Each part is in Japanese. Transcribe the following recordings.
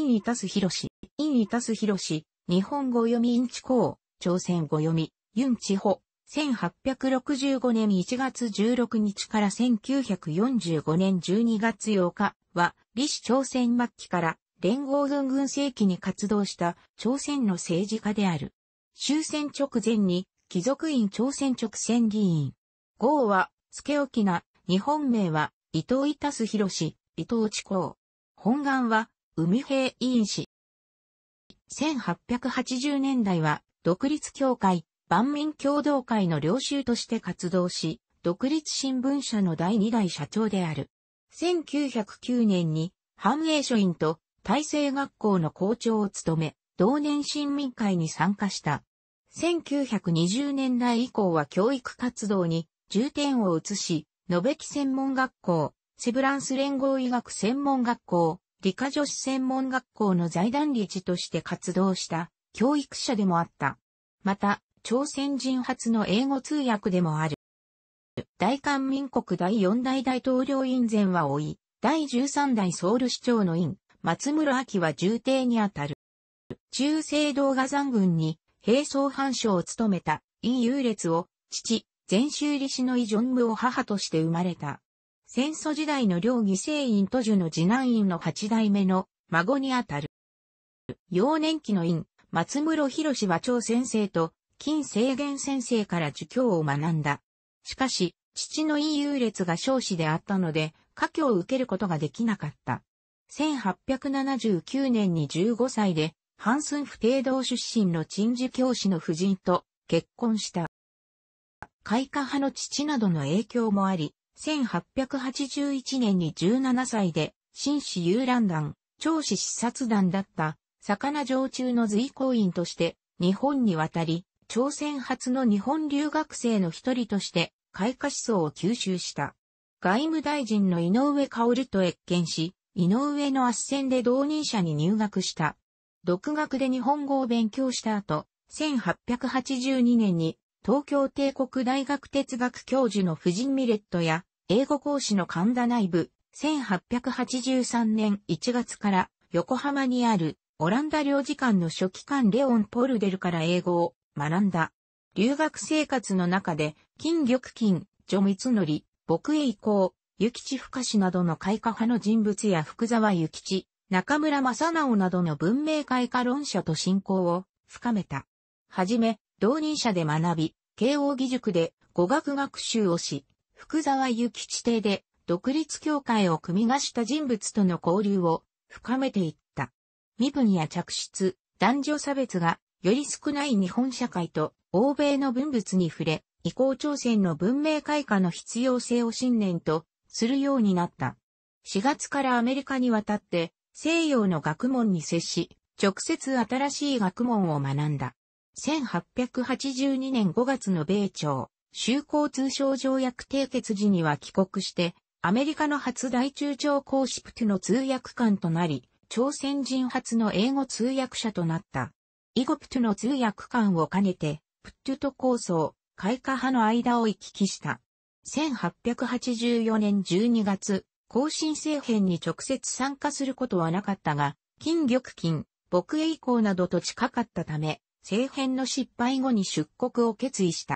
インイタスヒロシ、インイタスヒロシ、日本語読みインチコウ、朝鮮語読み、ユンチホ、1865年1月16日から1945年12月8日は、李氏朝鮮末期から連合軍軍政期に活動した朝鮮の政治家である。終戦直前に、貴族院朝鮮直選議員。号は、つけ置きな、日本名は、伊藤いたすひろ伊藤地公。本願は、海兵委員士。1880年代は、独立協会、万民協同会の領袖として活動し、独立新聞社の第2代社長である。1909年に、繁栄書院と大成学校の校長を務め、同年新民会に参加した。1920年代以降は教育活動に重点を移し、野べき専門学校、セブランス連合医学専門学校、理科女子専門学校の財団理事として活動した教育者でもあった。また、朝鮮人初の英語通訳でもある。大韓民国第四代大統領院前は老い、第十三代ソウル市長の院、松村明は重帝にあたる。中世道画山軍に兵装藩将を務めた、院優劣を、父、全州理師のイ・ジョンムを母として生まれた。戦争時代の両義聖院都樹の次男院の八代目の孫にあたる。幼年期の院、松室博は長先生と金清元先生から儒教を学んだ。しかし、父の院優劣が少子であったので、家教を受けることができなかった。1879年に15歳で、ハンスン不定道出身の陳樹教師の夫人と結婚した。開花派の父などの影響もあり、1881年に17歳で、新士遊覧団、長子視察団だった、魚上中の随行員として、日本に渡り、朝鮮初の日本留学生の一人として、開花思想を吸収した。外務大臣の井上薫と謁見し、井上の圧戦で同任者に入学した。独学で日本語を勉強した後、1882年に東京帝国大学哲学教授の婦人ミレットや英語講師の神田内部、1883年1月から横浜にあるオランダ領事館の書記官レオン・ポルデルから英語を学んだ。留学生活の中で、金玉金、女光則、牧栄公、幸地深志などの開花派の人物や福沢幸地、中村正直などの文明開化論者と信仰を深めた。はじめ、同任者で学び、慶応義塾で語学学習をし、福沢諭吉邸で独立協会を組み出した人物との交流を深めていった。身分や着質、男女差別がより少ない日本社会と欧米の文物に触れ、移行朝鮮の文明開化の必要性を信念とするようになった。4月からアメリカに渡って西洋の学問に接し、直接新しい学問を学んだ。1882年5月の米朝修好通商条約締結時には帰国して、アメリカの初大中朝公シプトの通訳官となり、朝鮮人初の英語通訳者となった。イゴプトの通訳官を兼ねて、プットゥと構想、開花派の間を行き来した。1884年12月、更新政変に直接参加することはなかったが、金玉金、牧営港などと近かったため、政変の失敗後に出国を決意した。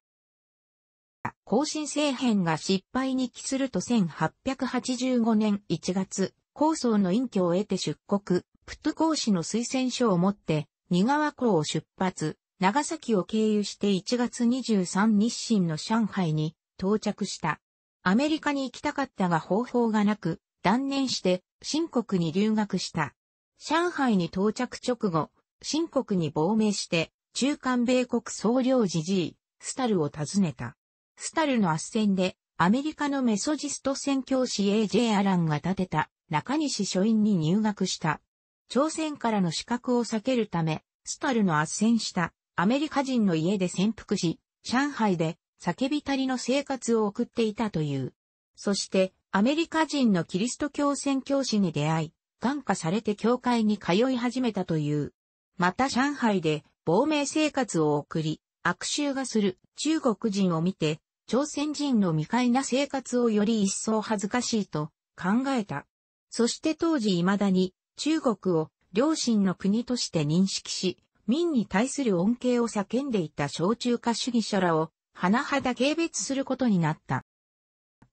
更新政変が失敗に帰すると1885年1月、高層の隠居を得て出国、プット公使の推薦書を持って、仁川港を出発、長崎を経由して1月23日清の上海に到着した。アメリカに行きたかったが方法がなく、断念して、新国に留学した。上海に到着直後、新国に亡命して、中間米国総領事 G、スタルを訪ねた。スタルの圧戦で、アメリカのメソジスト宣教師 A.J. アランが建てた中西書院に入学した。朝鮮からの資格を避けるため、スタルの圧戦したアメリカ人の家で潜伏し、上海で叫びたりの生活を送っていたという。そして、アメリカ人のキリスト教宣教師に出会い、感化されて教会に通い始めたという。また上海で亡命生活を送り、悪臭がする中国人を見て、朝鮮人の未開な生活をより一層恥ずかしいと考えた。そして当時未だに中国を両親の国として認識し、民に対する恩恵を叫んでいた小中華主義者らを、甚だ軽蔑することになった。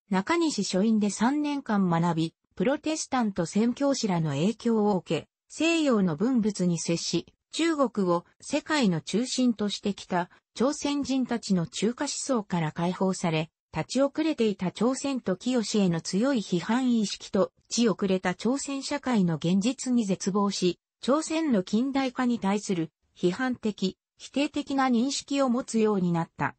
中西書院で3年間学び、プロテスタント宣教師らの影響を受け、西洋の文物に接し、中国を世界の中心としてきた朝鮮人たちの中華思想から解放され、立ち遅れていた朝鮮と清への強い批判意識と、地遅れた朝鮮社会の現実に絶望し、朝鮮の近代化に対する批判的、否定的な認識を持つようになった。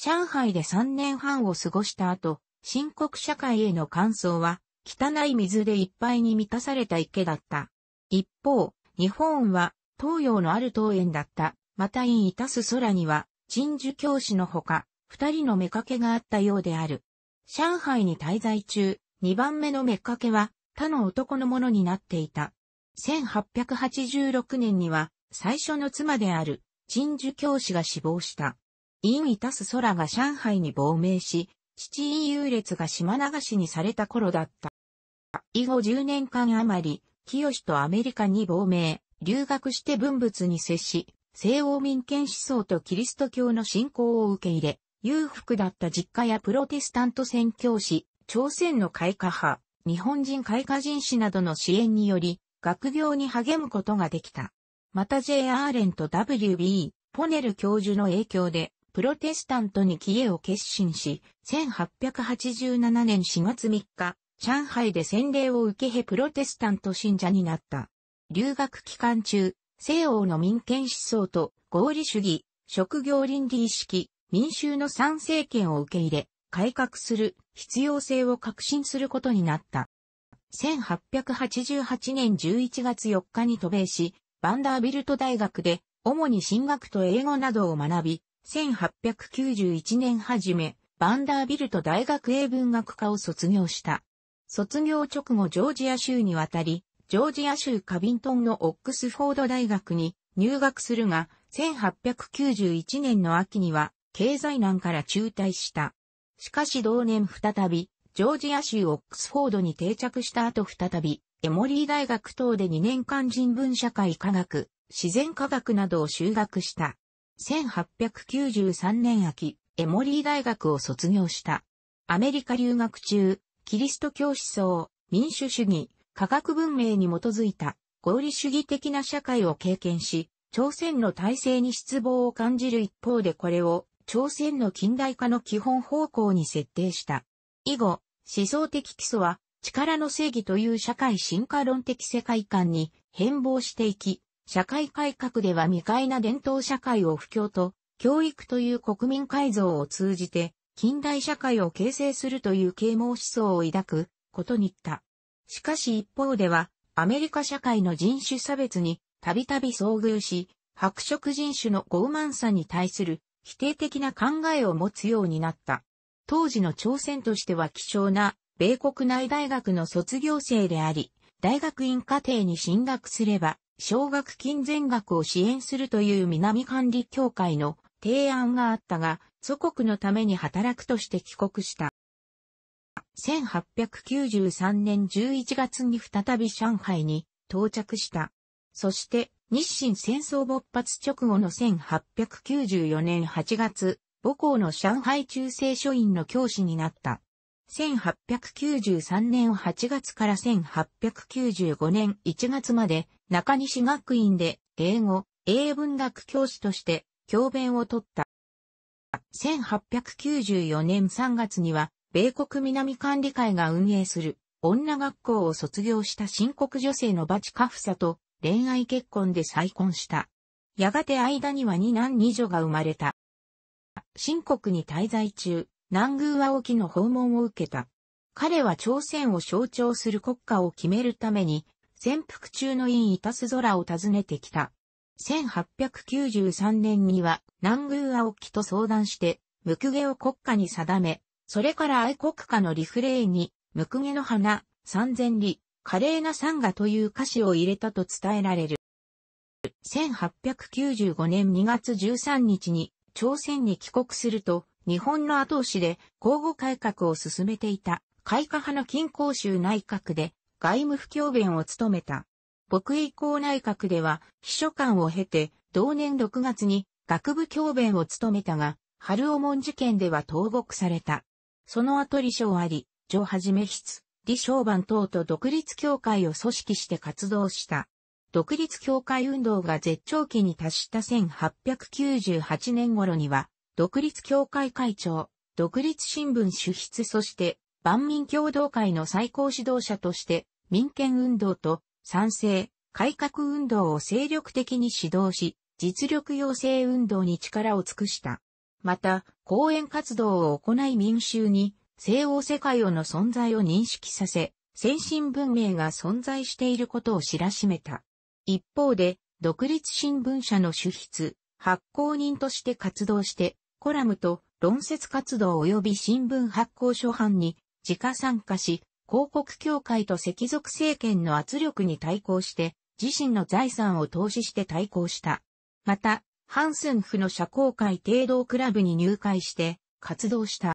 上海で3年半を過ごした後、深刻社会への感想は、汚い水でいっぱいに満たされた池だった。一方、日本は東洋のある東園だった。また因いたす空には、陳樹教師のほか、二人の目けがあったようである。上海に滞在中、二番目の目けは他の男のものになっていた。1886年には最初の妻である陳樹教師が死亡した。陰いたす空が上海に亡命し、父陰優劣が島流しにされた頃だった。以後10年間余り、清とアメリカに亡命、留学して文物に接し、西欧民権思想とキリスト教の信仰を受け入れ、裕福だった実家やプロテスタント宣教師、朝鮮の開花派、日本人開花人士などの支援により、学業に励むことができた。また J. アーレンと W.B. ポネル教授の影響で、プロテスタントに帰依を決心し、1887年4月3日、上海で洗礼を受けへプロテスタント信者になった。留学期間中、西欧の民権思想と合理主義、職業倫理意識、民衆の参政権を受け入れ、改革する必要性を確信することになった。1888年11月4日に渡米し、バンダービルト大学で主に進学と英語などを学び、1891年初め、バンダービルト大学英文学科を卒業した。卒業直後ジョージア州に渡り、ジョージア州カビントンのオックスフォード大学に入学するが、1891年の秋には経済難から中退した。しかし同年再び、ジョージア州オックスフォードに定着した後再び、エモリー大学等で2年間人文社会科学、自然科学などを修学した。1893年秋、エモリー大学を卒業した。アメリカ留学中、キリスト教思想、民主主義、科学文明に基づいた合理主義的な社会を経験し、朝鮮の体制に失望を感じる一方でこれを朝鮮の近代化の基本方向に設定した。以後、思想的基礎は力の正義という社会進化論的世界観に変貌していき、社会改革では未開な伝統社会を不況と教育という国民改造を通じて近代社会を形成するという啓蒙思想を抱くことにった。しかし一方では、アメリカ社会の人種差別にたびたび遭遇し、白色人種の傲慢さに対する否定的な考えを持つようになった。当時の朝鮮としては希少な米国内大学の卒業生であり、大学院課程に進学すれば、奨学金全額を支援するという南管理協会の提案があったが、祖国のために働くとして帰国した。1893年11月に再び上海に到着した。そして、日清戦争勃発直後の1894年8月、母校の上海中正書院の教師になった。1893年8月から1895年1月まで中西学院で英語、英文学教師として教鞭を取った。1894年3月には米国南管理会が運営する女学校を卒業した新国女性のバチカフサと恋愛結婚で再婚した。やがて間には二男二女が生まれた。新国に滞在中、南宮は沖の訪問を受けた。彼は朝鮮を象徴する国家を決めるために、潜伏中の院いたす空を訪ねてきた。1893年には南宮青木と相談して、ムクゲを国家に定め、それから愛国歌のリフレインに、ムクゲの花、三千里、華麗なサンガという歌詞を入れたと伝えられる。1895年2月13日に朝鮮に帰国すると、日本の後押しで交互改革を進めていた開花派の金光州内閣で外務不協弁を務めた。北衛公内閣では秘書官を経て同年6月に学部教弁を務めたが、春尾門事件では投獄された。その後李承あり、上はじめ室、李承晩等と独立協会を組織して活動した。独立協会運動が絶頂期に達した1898年頃には、独立協会会長、独立新聞主筆そして、万民共同会の最高指導者として、民権運動と賛成、改革運動を精力的に指導し、実力養成運動に力を尽くした。また、講演活動を行い民衆に、西欧世界をの存在を認識させ、先進文明が存在していることを知らしめた。一方で、独立新聞社の主筆、発行人として活動して、コラムと論説活動及び新聞発行初版に自家参加し、広告協会と赤族政権の圧力に対抗して、自身の財産を投資して対抗した。また、ハンスンフの社交界程度クラブに入会して活動した。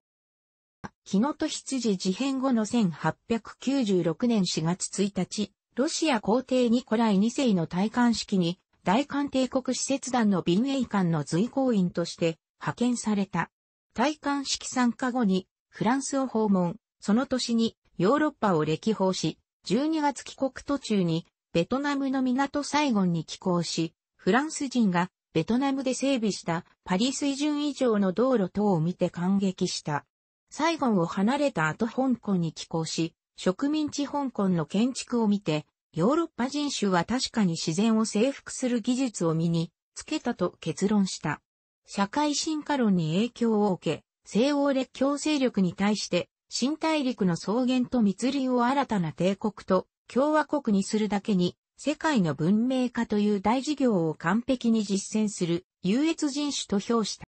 日野と羊事変後の1896年4月1日、ロシア皇帝ニコライ2世の戴冠式に大韓帝国使節団の便衛官の随行員として派遣された。戴冠式参加後にフランスを訪問、その年にヨーロッパを歴訪し、12月帰国途中にベトナムの港サイゴンに寄港し、フランス人がベトナムで整備したパリ水準以上の道路等を見て感激した。サイゴンを離れた後香港に寄港し、植民地香港の建築を見て、ヨーロッパ人種は確かに自然を征服する技術を身につけたと結論した。社会進化論に影響を受け、西欧列強勢力に対して新大陸の草原と密林を新たな帝国と共和国にするだけに世界の文明化という大事業を完璧に実践する優越人種と評した。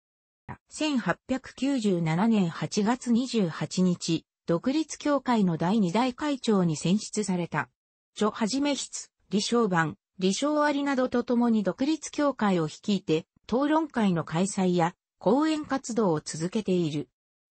1897年8月28日、独立協会の第2代会長に選出された。著はじめ筆、李承版、李承ありなどと共に独立協会を率いて、討論会の開催や講演活動を続けている。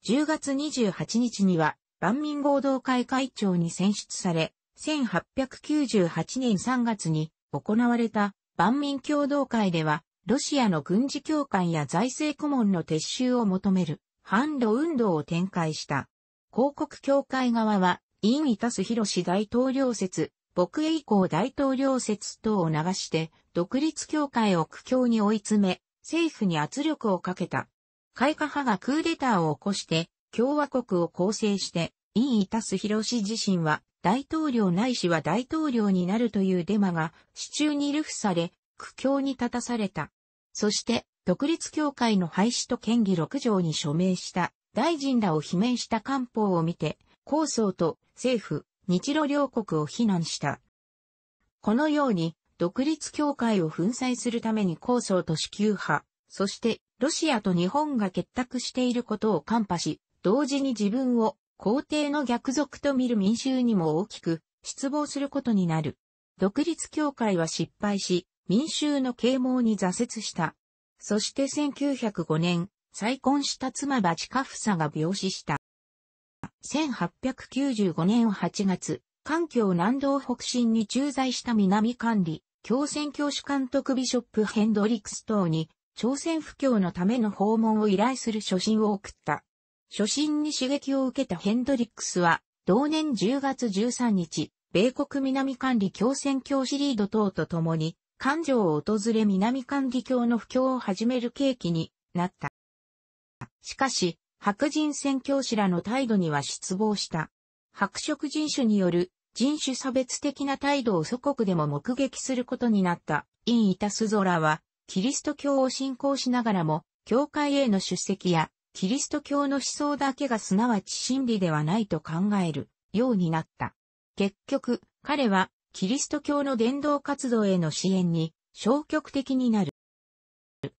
10月28日には、万民合同会会長に選出され、1898年3月に行われた万民共同会では、ロシアの軍事協会や財政顧問の撤収を求める反ロ運動を展開した。広告協会側は、インイタスヒロシ大統領説、僕へ以降大統領説等を流して、独立協会を苦境に追い詰め、政府に圧力をかけた。開花派がクーデターを起こして、共和国を構成して、イン・イタス・ヒロシ自身は、大統領ないしは大統領になるというデマが、市中に流布され、苦境に立たされた。そして、独立協会の廃止と県議6条に署名した大臣らを罷免した官報を見て、構想と政府、日露両国を非難した。このように、独立協会を粉砕するために構想と支給派、そしてロシアと日本が結託していることを看破し、同時に自分を皇帝の逆賊と見る民衆にも大きく失望することになる。独立協会は失敗し、民衆の啓蒙に挫折した。そして1905年、再婚した妻バチカフサが病死した。1895年8月、環境南道北進に駐在した南管理、共戦教主監督ビショップヘンドリクス等に、朝鮮不況のための訪問を依頼する初心を送った。初心に刺激を受けたヘンドリックスは、同年10月13日、米国南管理協宣教シリード等と共に、官状を訪れ南管理教の布教を始める契機になった。しかし、白人宣教師らの態度には失望した。白色人種による人種差別的な態度を祖国でも目撃することになった。イン・イタスゾラは、キリスト教を信仰しながらも、教会への出席やキリスト教の思想だけがすなわち真理ではないと考えるようになった。結局、彼はキリスト教の伝道活動への支援に消極的になる。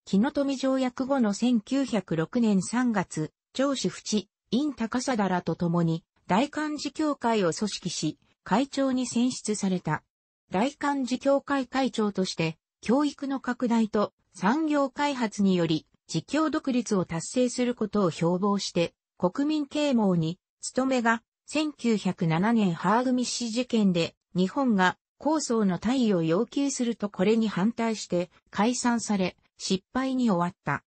木の富条約後の1906年3月、長子淵、院高貞らと共に大漢寺教会を組織し、会長に選出された。大漢寺教会会長として、教育の拡大と産業開発により、自供独立を達成することを標榜して、国民啓蒙に、勤めが、1907年ハーグミッシ事件で、日本が、構想の対応を要求するとこれに反対して、解散され、失敗に終わった。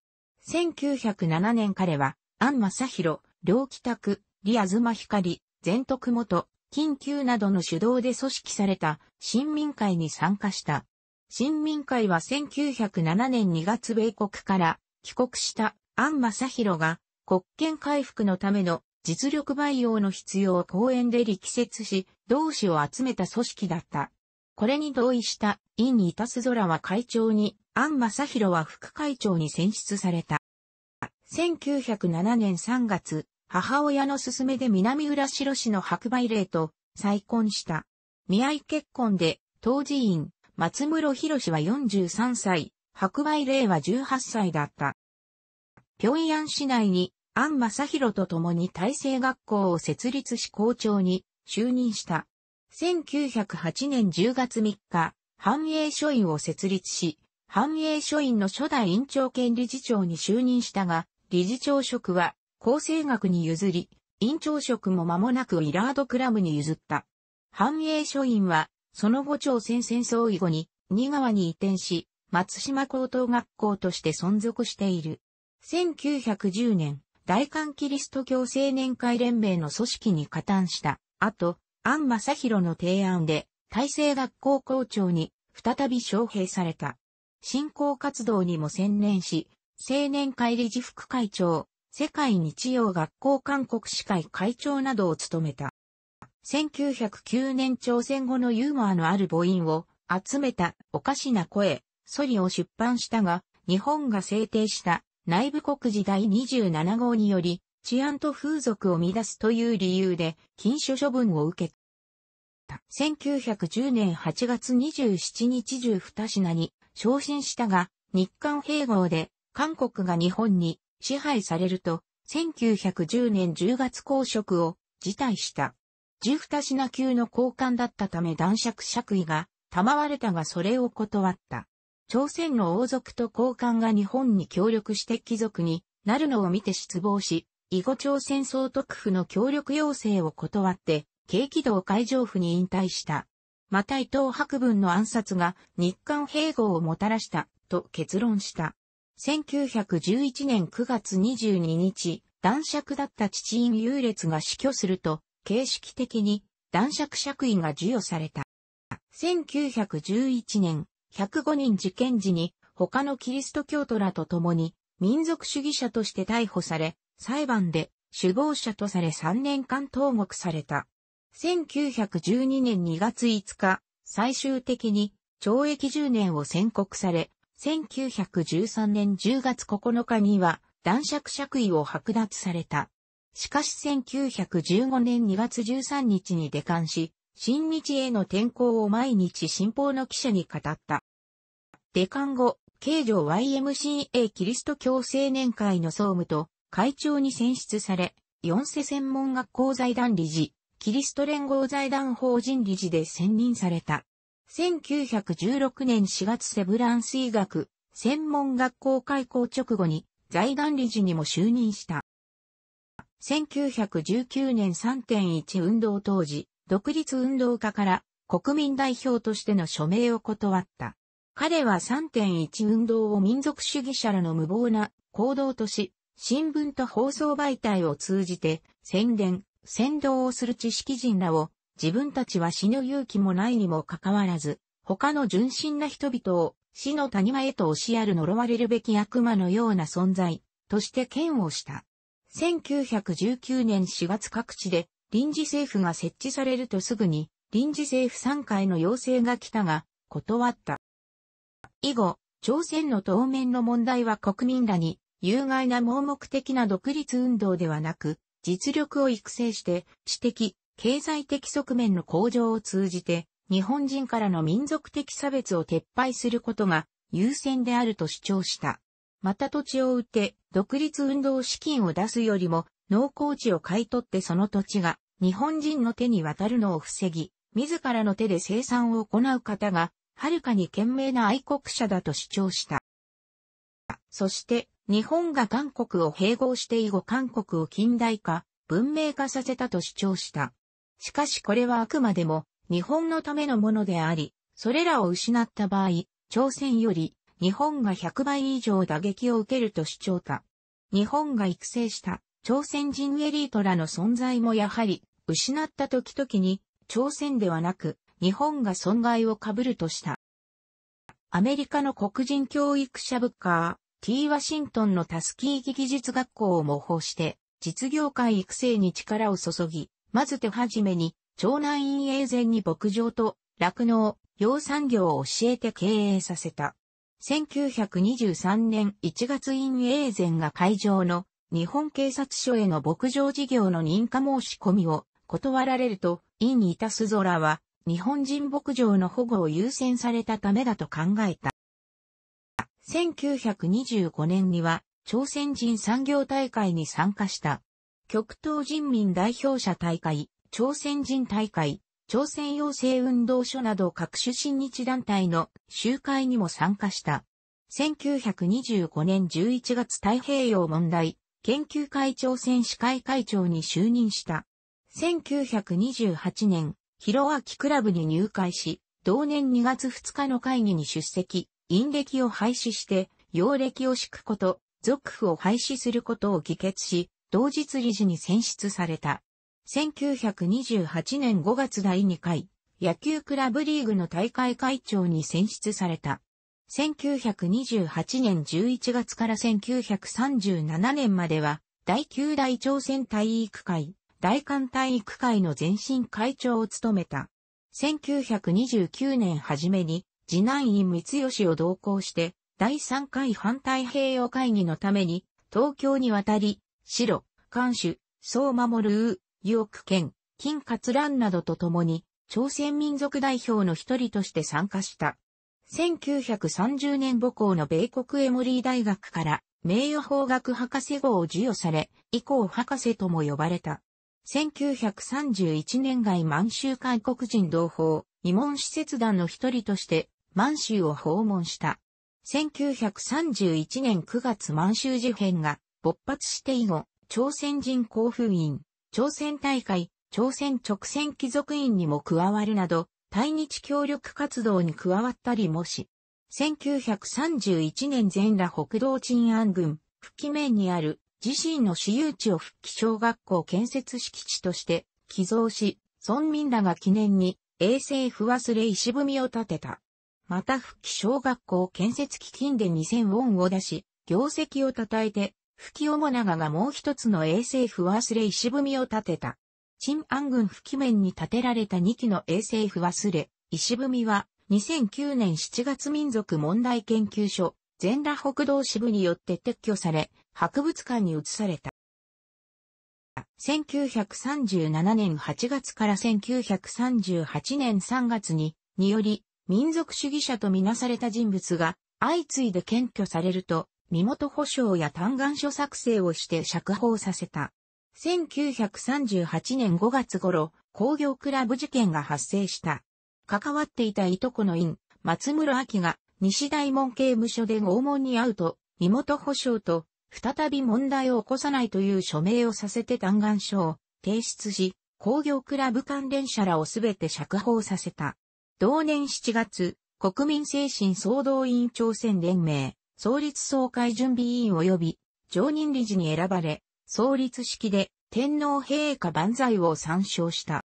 1907年彼は、安正弘、両北区、リアズマ光、全徳元、緊急などの主導で組織された新民会に参加した。新民会は1907年2月米国から帰国した安正宏が国権回復のための実力培養の必要を講演で力説し、同志を集めた組織だった。これに同意したイン・イタスゾラは会長に、安正宏は副会長に選出された。1907年3月、母親の勧めで南浦城市の白梅霊と再婚した。見合い結婚で、当時院、松室博は43歳、白梅霊は18歳だった。平壌市内に、安正宏と共に体制学校を設立し校長に就任した。1908年10月3日、繁栄書院を設立し、繁栄書院の初代院長兼理事長に就任したが、理事長職は、厚生学に譲り、院長職も間もなくイラードクラブに譲った。繁栄書院は、その後朝鮮戦争以後に、新川に移転し、松島高等学校として存続している。1910年、大韓キリスト教青年会連盟の組織に加担した。後、安正宏の提案で、大成学校校長に再び招聘された。振興活動にも専念し、青年会理事副会長、世界日曜学校韓国司会会長などを務めた。1909年朝鮮後のユーモアのある母音を集めたおかしな声、ソリを出版したが、日本が制定した内部国時第27号により、治安と風俗を乱すという理由で禁酒処分を受けた。1910年8月27日中二品に昇進したが、日韓併合で韓国が日本に支配されると、1910年10月公職を辞退した。十二品級の交換だったため男爵爵位が賜れたがそれを断った。朝鮮の王族と高官が日本に協力して貴族になるのを見て失望し、以後朝鮮総督府の協力要請を断って、軽軌道海上府に引退した。また伊藤博文の暗殺が日韓併合をもたらしたと結論した。1911年9月22日、男爵だった父院優劣が死去すると、形式的に男爵爵位が授与された。1911年、105人事件時に他のキリスト教徒らと共に民族主義者として逮捕され、裁判で首謀者とされ3年間投獄された。1912年2月5日、最終的に懲役10年を宣告され、1913年10月9日には男爵爵位を剥奪された。しかし1915年2月13日に出艦し、新日への転校を毎日新報の記者に語った。デカン後、慶城 YMCA キリスト教青年会の総務と会長に選出され、四世専門学校財団理事、キリスト連合財団法人理事で選任された。1916年4月セブランス医学専門学校開校直後に財団理事にも就任した。1919年3.1運動当時、独立運動家から国民代表としての署名を断った。彼は3.1運動を民族主義者らの無謀な行動とし、新聞と放送媒体を通じて宣伝、先導をする知識人らを自分たちは死ぬ勇気もないにもかかわらず、他の純真な人々を死の谷間へと押しやる呪われるべき悪魔のような存在として嫌悪した。1919年4月各地で臨時政府が設置されるとすぐに、臨時政府参加への要請が来たが、断った。以後、朝鮮の当面の問題は国民らに、有害な盲目的な独立運動ではなく、実力を育成して、知的、経済的側面の向上を通じて、日本人からの民族的差別を撤廃することが優先であると主張した。また土地を売って独立運動資金を出すよりも農耕地を買い取ってその土地が日本人の手に渡るのを防ぎ、自らの手で生産を行う方が、はるかに賢明な愛国者だと主張した。そして、日本が韓国を併合して以後韓国を近代化、文明化させたと主張した。しかしこれはあくまでも日本のためのものであり、それらを失った場合、朝鮮より日本が100倍以上打撃を受けると主張た。日本が育成した朝鮮人エリートらの存在もやはり失った時々に、朝鮮ではなく、日本が損害を被るとした。アメリカの黒人教育者ブッカー、T・ ワシントンのタスキー技術学校を模倣して、実業界育成に力を注ぎ、まず手始めに、長南院影前に牧場と酪農、養産業を教えて経営させた。1923年1月院影前が会場の日本警察署への牧場事業の認可申し込みを断られると、インいたスゾラは、日本人牧場の保護を優先されたためだと考えた。1925年には、朝鮮人産業大会に参加した。極東人民代表者大会、朝鮮人大会、朝鮮養成運動所など各種新日団体の集会にも参加した。1925年11月太平洋問題研究会朝鮮司会会長に就任した。1928年、広明クラブに入会し、同年2月2日の会議に出席、陰暦を廃止して、陽暦を敷くこと、続譜を廃止することを議決し、同日理事に選出された。1928年5月第2回、野球クラブリーグの大会会長に選出された。1928年11月から1937年までは、第9大朝鮮体育会、大韓体育会の前身会長を務めた。1929年初めに、次男院光吉を同行して、第3回反太平洋会議のために、東京に渡り、白、監守、総守る、右翼県、金活乱などと共に、朝鮮民族代表の一人として参加した。1930年母校の米国エモリー大学から名誉法学博士号を授与され、以降博士とも呼ばれた。1931年外満州外国人同胞、慰問施設団の一人として満州を訪問した。1931年9月満州事変が勃発して以後、朝鮮人交付員、朝鮮大会、朝鮮直線貴族院にも加わるなど、対日協力活動に加わったりもし、1931年全羅北道鎮安軍、復帰面にある自身の私有地を復帰小学校建設敷地として寄贈し、村民らが記念に衛星不忘れ石踏みを建てた。また復帰小学校建設基金で2000ウォンを出し、業績を称えて、復帰面長がもう一つの衛星不忘れ石踏みを建てた。陳安郡復帰面に建てられた2機の衛星不忘れ石踏みは、2009年7月民族問題研究所、全羅北道支部によって撤去され、博物館に移された。1937年8月から1938年3月に、により、民族主義者とみなされた人物が、相次いで検挙されると、身元保証や嘆願書作成をして釈放させた。1938年5月頃、工業クラブ事件が発生した。関わっていたいとこの院、松村明が、西大門刑務所で拷問に遭うと、身元保証と再び問題を起こさないという署名をさせて嘆願書を提出し、工業クラブ関連者らをすべて釈放させた。同年7月、国民精神総動員朝鮮連盟、創立総会準備委員及び、常任理事に選ばれ、創立式で天皇陛下万歳を参照した。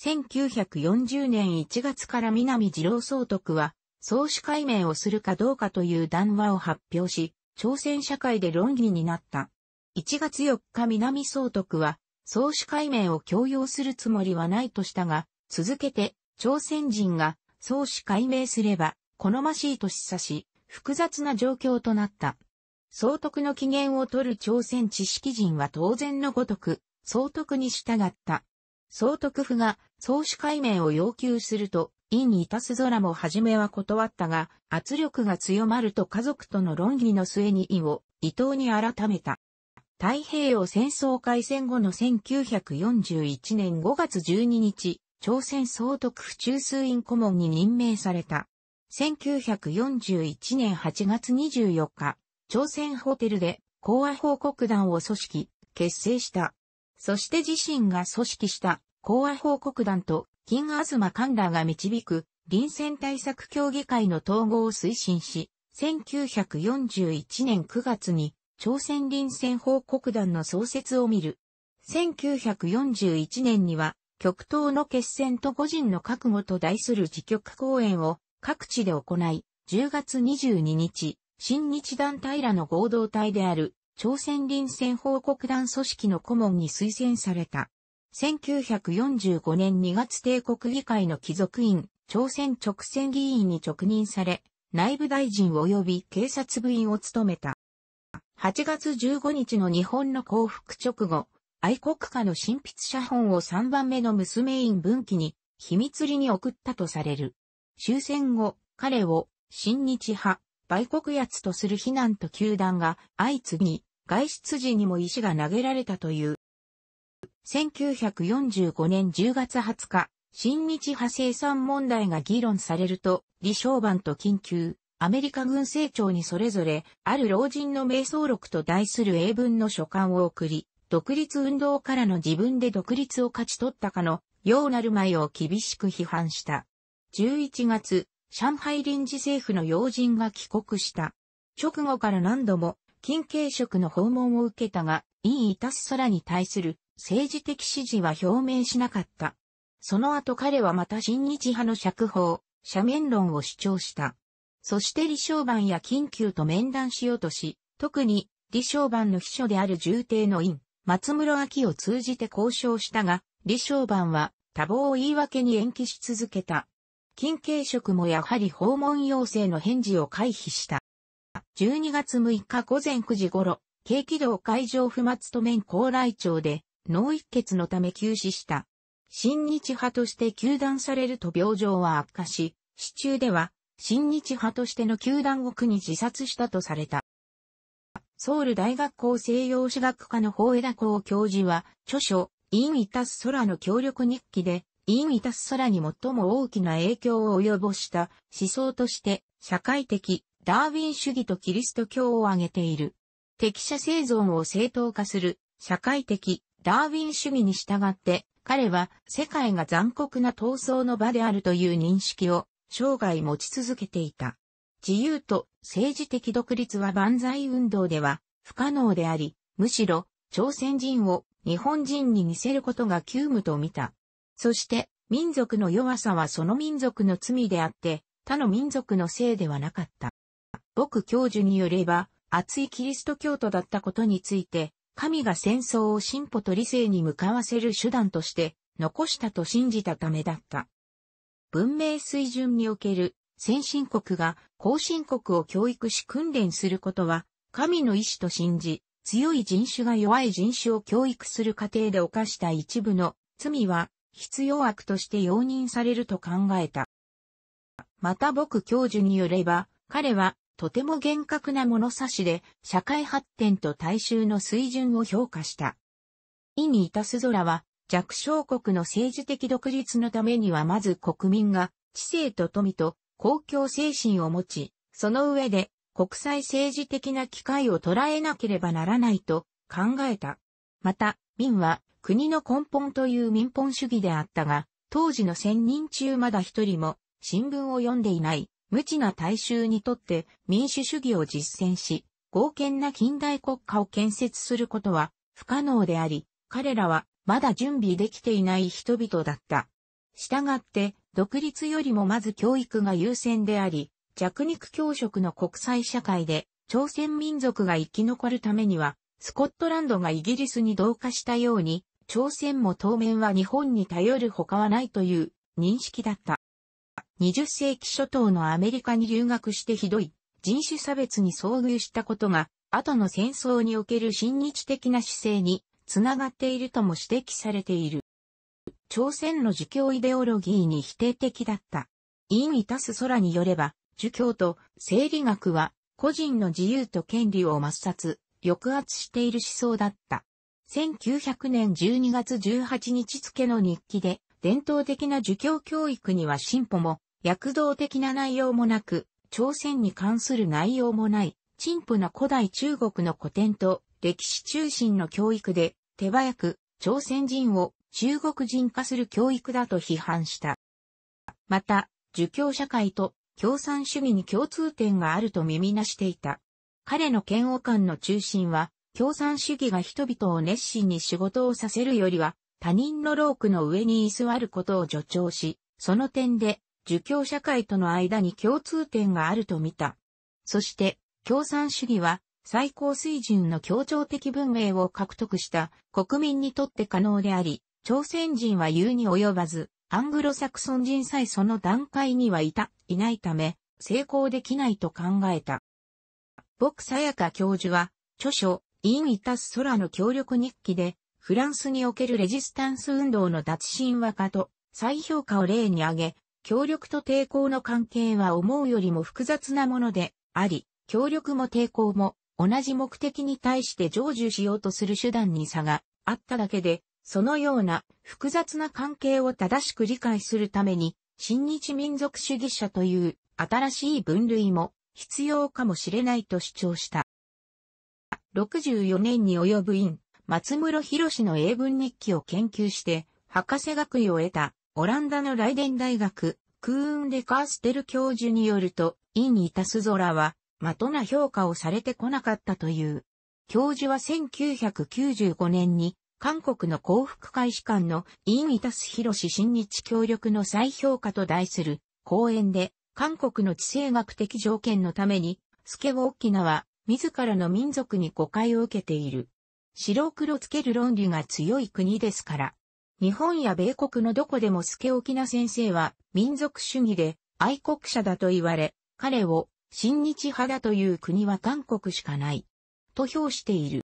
1940年1月から南次郎総督は、創始解明をするかどうかという談話を発表し、朝鮮社会で論議になった。1月4日南総督は、総主解明を強要するつもりはないとしたが、続けて、朝鮮人が総主解明すれば、好ましいと示唆し、複雑な状況となった。総督の機嫌を取る朝鮮知識人は当然のごとく、総督に従った。総督府が総主解明を要求すると、イにいたす空も初めは断ったが、圧力が強まると家族との論議の末にイを伊藤に改めた。太平洋戦争開戦後の1941年5月12日、朝鮮総督府中枢院顧問に任命された。1941年8月24日、朝鮮ホテルで講和報告団を組織、結成した。そして自身が組織した講和報告団と金東ンらが導く臨戦対策協議会の統合を推進し、1941年9月に朝鮮臨戦報告団の創設を見る。1941年には極東の決戦と個人の覚悟と題する自局講演を各地で行い、10月22日、新日団体らの合同体である朝鮮臨戦報告団組織の顧問に推薦された。1945年2月帝国議会の貴族院、朝鮮直線議員に直任され、内部大臣及び警察部員を務めた。8月15日の日本の降伏直後、愛国家の新筆写本を3番目の娘院文記に、秘密裏に送ったとされる。終戦後、彼を、新日派、売国奴とする非難と球団が相次ぎ、外出時にも石が投げられたという。1945年10月20日、新日派生産問題が議論されると、李承晩と緊急、アメリカ軍政庁にそれぞれ、ある老人の瞑想録と題する英文の書簡を送り、独立運動からの自分で独立を勝ち取ったかの、ようなるまいを厳しく批判した。11月、上海臨時政府の要人が帰国した。直後から何度も、金慶職の訪問を受けたが、インイタ空に対する政治的支持は表明しなかった。その後彼はまた新日派の釈放、斜面論を主張した。そして李承晩や緊急と面談しようとし、特に李承晩の秘書である重帝の院、松室明を通じて交渉したが、李承晩は多忙を言い訳に延期し続けた。金継職もやはり訪問要請の返事を回避した。12月6日午前9時頃、京気道会場不末都面高来町で、脳一血のため休止した。新日派として球団されると病状は悪化し、市中では、新日派としての球団獄に自殺したとされた。ソウル大学校西洋史学科の法枝校教授は、著書、インイタス空の協力日記で、インイタス空に最も大きな影響を及ぼした思想として、社会的、ダーウィン主義とキリスト教を挙げている。適者生存を正当化する、社会的、ダーウィン主義に従って彼は世界が残酷な闘争の場であるという認識を生涯持ち続けていた。自由と政治的独立は万歳運動では不可能であり、むしろ朝鮮人を日本人に似せることが急務と見た。そして民族の弱さはその民族の罪であって他の民族のせいではなかった。僕教授によれば、厚いキリスト教徒だったことについて、神が戦争を進歩と理性に向かわせる手段として残したと信じたためだった。文明水準における先進国が後進国を教育し訓練することは、神の意志と信じ、強い人種が弱い人種を教育する過程で犯した一部の罪は必要悪として容認されると考えた。また僕教授によれば、彼はとても厳格な物差しで、社会発展と大衆の水準を評価した。意にいたす空は、弱小国の政治的独立のためにはまず国民が、知性と富と公共精神を持ち、その上で国際政治的な機会を捉えなければならないと考えた。また、民は国の根本という民本主義であったが、当時の千人中まだ一人も新聞を読んでいない無知な大衆にとって民主主義を実践し、合憲な近代国家を建設することは不可能であり、彼らはまだ準備できていない人々だった。したがって、独立よりもまず教育が優先であり、弱肉強食の国際社会で、朝鮮民族が生き残るためには、スコットランドがイギリスに同化したように、朝鮮も当面は日本に頼る他はないという認識だった。20世紀初頭のアメリカに留学してひどい人種差別に遭遇したことが、後の戦争における親日的な姿勢につながっているとも指摘されている。朝鮮の儒教イデオロギーに否定的だった。インイタ空によれば、儒教と生理学は個人の自由と権利を抹殺、抑圧している思想だった。1900年12月18日付の日記で、伝統的な儒教教育には進歩も、躍動的な内容もなく、朝鮮に関する内容もない、陳腐な古代中国の古典と歴史中心の教育で、手早く朝鮮人を中国人化する教育だと批判した。また、儒教社会と共産主義に共通点があると耳なしていた。彼の嫌悪感の中心は、共産主義が人々を熱心に仕事をさせるよりは、他人の労苦の上に居座ることを助長し、その点で儒教社会との間に共通点があると見た。そして、共産主義は最高水準の協調的文明を獲得した国民にとって可能であり、朝鮮人は言うに及ばず、アングロサクソン人さえその段階にはいた、いないため、成功できないと考えた。僕さやか教授は、著書、インイタス空の協力日記で、フランスにおけるレジスタンス運動の脱神話化と再評価を例に挙げ、協力と抵抗の関係は思うよりも複雑なものであり、協力も抵抗も同じ目的に対して成就しようとする手段に差があっただけで、そのような複雑な関係を正しく理解するために、新日民族主義者という新しい分類も必要かもしれないと主張した。64年に及ぶ院、松室博の英文日記を研究して、博士学位を得たオランダのライデン大学、クーン・レカーステル教授によると、イン・イタスゾラは、まとな評価をされてこなかったという。教授は1995年に、韓国の幸福会士官のイン・イタス・ヒロシ新日協力の再評価と題する講演で、韓国の地政学的条件のために、スケウォッキナは、自らの民族に誤解を受けている。白黒つける論理が強い国ですから、日本や米国のどこでもスケオキナ先生は民族主義で愛国者だと言われ、彼を親日派だという国は韓国しかない。と評している。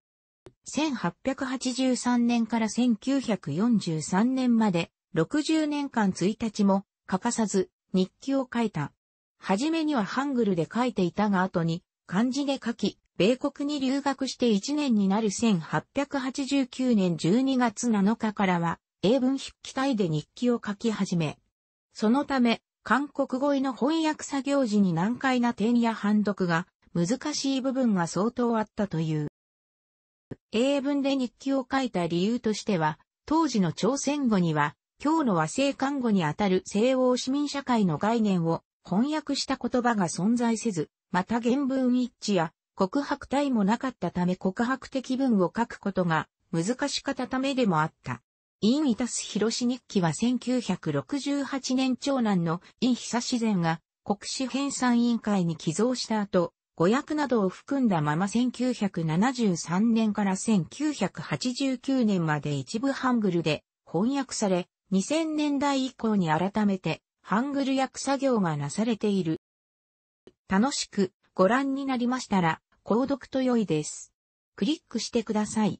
1883年から1943年まで60年間1日も欠かさず日記を書いた。はじめにはハングルで書いていたが後に漢字で書き、米国に留学して1年になる1889年12月7日からは英文筆記体で日記を書き始め、そのため、韓国語への翻訳作業時に難解な点や判読が難しい部分が相当あったという。英文で日記を書いた理由としては、当時の朝鮮語には、今日の和製漢語にあたる西欧市民社会の概念を翻訳した言葉が存在せず、また原文一致や告白体もなかったため告白的文を書くことが難しかったためでもあった。インイタス広志日記は1968年長男のイン久自然が国史編纂委員会に寄贈した後、誤訳などを含んだまま1973年から1989年まで一部ハングルで翻訳され、2000年代以降に改めてハングル訳作業がなされている。楽しくご覧になりましたら、購読と良いです。クリックしてください。